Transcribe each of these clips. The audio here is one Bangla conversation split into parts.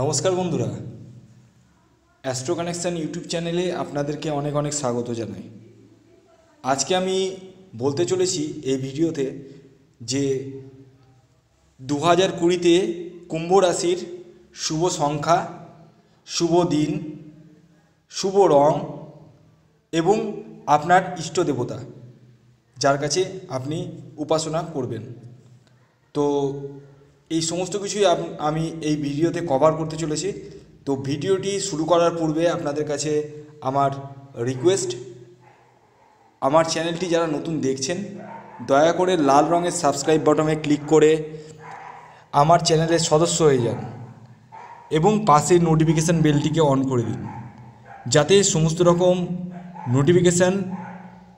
নমস্কার বন্ধুরা অ্যাস্ট্রো কানেকশান ইউটিউব চ্যানেলে আপনাদেরকে অনেক অনেক স্বাগত জানাই আজকে আমি বলতে চলেছি এই ভিডিওতে যে দু হাজার কুড়িতে কুম্ভ রাশির শুভ সংখ্যা শুভ দিন শুভ রং এবং আপনার ইষ্ট দেবতা যার কাছে আপনি উপাসনা করবেন তো এই সমস্ত কিছুই আমি এই ভিডিওতে কভার করতে চলেছি তো ভিডিওটি শুরু করার পূর্বে আপনাদের কাছে আমার রিকোয়েস্ট আমার চ্যানেলটি যারা নতুন দেখছেন দয়া করে লাল রঙের সাবস্ক্রাইব বটমে ক্লিক করে আমার চ্যানেলের সদস্য হয়ে যান এবং পাশে নোটিফিকেশান বেলটিকে অন করে দিন যাতে সমস্ত রকম নোটিফিকেশান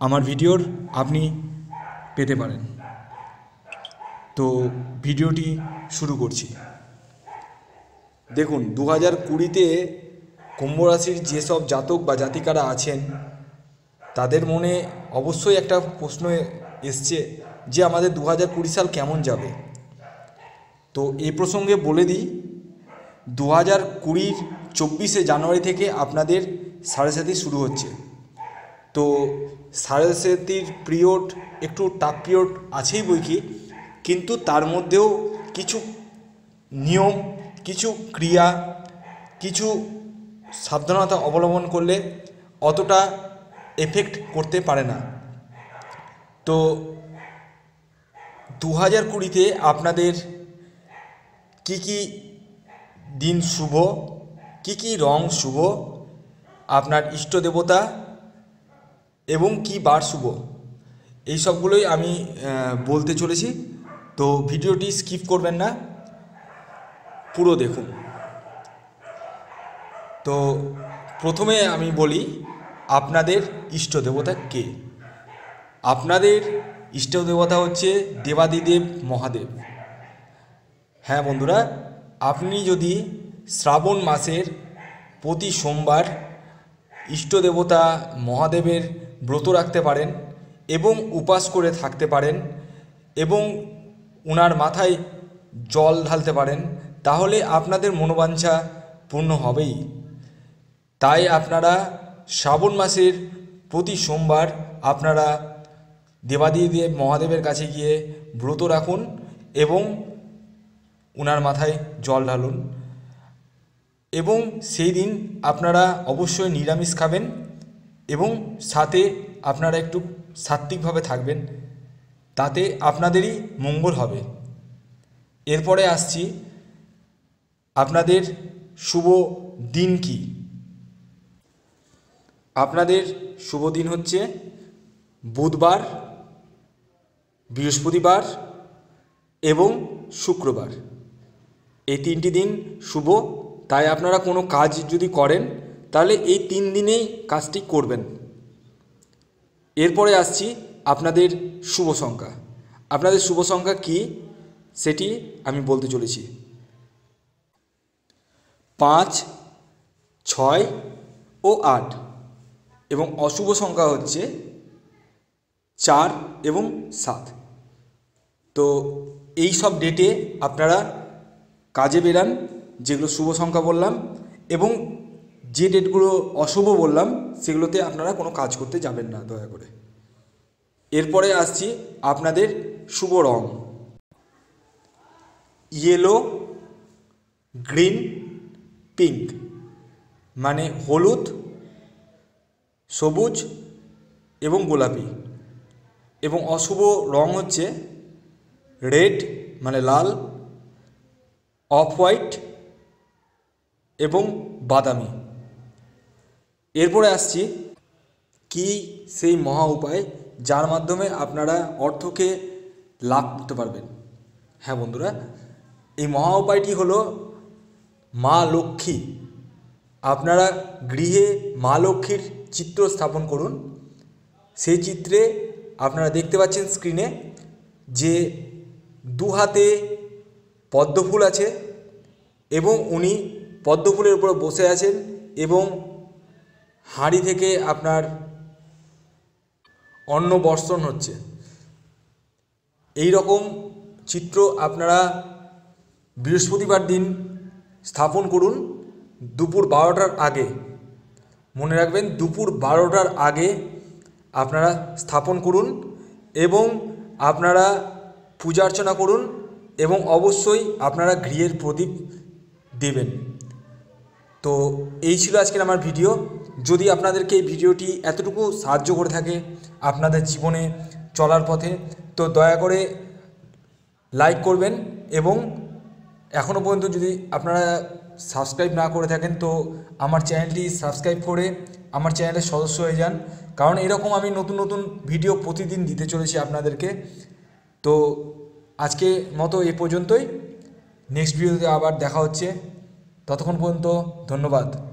আমার ভিডিওর আপনি পেতে পারেন তো ভিডিওটি শুরু করছি দেখুন দু হাজার কুড়িতে কুম্ভ রাশির যেসব জাতক বা জাতিকারা আছেন তাদের মনে অবশ্যই একটা প্রশ্ন এসছে যে আমাদের দু হাজার কুড়ি সাল কেমন যাবে তো এ প্রসঙ্গে বলে দিই দু হাজার কুড়ির চব্বিশে জানুয়ারি থেকে আপনাদের সাড়ে শুরু হচ্ছে তো সাড়ে পিরিয়ড একটু টাফ পিরিয়ড আছেই বই কি কিন্তু তার মধ্যেও কিছু নিয়ম কিছু ক্রিয়া কিছু সাবধানতা অবলম্বন করলে অতটা এফেক্ট করতে পারে না তো দু হাজার কুড়িতে আপনাদের কি কি দিন শুভ কি কি রং শুভ আপনার ইষ্ট দেবতা এবং কি বার শুভ এই সবগুলোই আমি বলতে চলেছি তো ভিডিওটি স্কিপ করবেন না পুরো দেখুন তো প্রথমে আমি বলি আপনাদের ইষ্ট দেবতা কে আপনাদের ইষ্ট দেবতা হচ্ছে দেবাদিদেব মহাদেব হ্যাঁ বন্ধুরা আপনি যদি শ্রাবণ মাসের প্রতি সোমবার ইষ্ট দেবতা মহাদেবের ব্রত রাখতে পারেন এবং উপাস করে থাকতে পারেন এবং উনার মাথায় জল ঢালতে পারেন তাহলে আপনাদের মনোবাঞ্ছা পূর্ণ হবেই তাই আপনারা শ্রাবণ মাসের প্রতি সোমবার আপনারা দেবাদিদেব মহাদেবের কাছে গিয়ে ব্রত রাখুন এবং উনার মাথায় জল ঢালুন এবং সেই দিন আপনারা অবশ্যই নিরামিষ খাবেন এবং সাথে আপনারা একটু সাত্ত্বিকভাবে থাকবেন তাতে আপনাদেরই মঙ্গল হবে এরপরে আসছি আপনাদের শুভ দিন কি আপনাদের শুভ দিন হচ্ছে বুধবার বৃহস্পতিবার এবং শুক্রবার এই তিনটি দিন শুভ তাই আপনারা কোনো কাজ যদি করেন তাহলে এই তিন দিনেই কাজটি করবেন এরপরে আসছি আপনাদের শুভ সংখ্যা আপনাদের শুভ সংখ্যা কী সেটি আমি বলতে চলেছি পাঁচ ছয় ও আট এবং অশুভ সংখ্যা হচ্ছে চার এবং সাত তো এই সব ডেটে আপনারা কাজে বেরান যেগুলো শুভ সংখ্যা বললাম এবং যে ডেটগুলো অশুভ বললাম সেগুলোতে আপনারা কোনো কাজ করতে যাবেন না দয়া করে এরপরে আসছি আপনাদের শুভ রং ইয়েলো গ্রিন পিঙ্ক মানে হলুদ সবুজ এবং গোলাপি এবং অশুভ রং হচ্ছে রেড মানে লাল অফ হোয়াইট এবং বাদামি এরপরে আসছি কি সেই মহা উপায় যার মাধ্যমে আপনারা অর্থকে লাভ করতে পারবেন হ্যাঁ বন্ধুরা এই মহা উপায়টি হলো মা লক্ষ্মী আপনারা গৃহে মা লক্ষ্মীর চিত্র স্থাপন করুন সেই চিত্রে আপনারা দেখতে পাচ্ছেন স্ক্রিনে যে দু হাতে পদ্মফুল আছে এবং উনি পদ্মফুলের উপর বসে আছেন এবং হাঁড়ি থেকে আপনার অন্ন বর্ষণ হচ্ছে এই রকম চিত্র আপনারা বৃহস্পতিবার দিন স্থাপন করুন দুপুর বারোটার আগে মনে রাখবেন দুপুর বারোটার আগে আপনারা স্থাপন করুন এবং আপনারা পূজা অর্চনা করুন এবং অবশ্যই আপনারা গৃহের প্রদীপ দেবেন তো এই ছিল আজকের আমার ভিডিও যদি আপনাদেরকে এই ভিডিওটি এতটুকু সাহায্য করে থাকে আপনাদের জীবনে চলার পথে তো দয়া করে লাইক করবেন এবং এখনও পর্যন্ত যদি আপনারা সাবস্ক্রাইব না করে থাকেন তো আমার চ্যানেলটি সাবস্ক্রাইব করে আমার চ্যানেলের সদস্য হয়ে যান কারণ এরকম আমি নতুন নতুন ভিডিও প্রতিদিন দিতে চলেছি আপনাদেরকে তো আজকে মতো এ পর্যন্তই নেক্সট ভিডিওতে আবার দেখা হচ্ছে ততক্ষণ পর্যন্ত ধন্যবাদ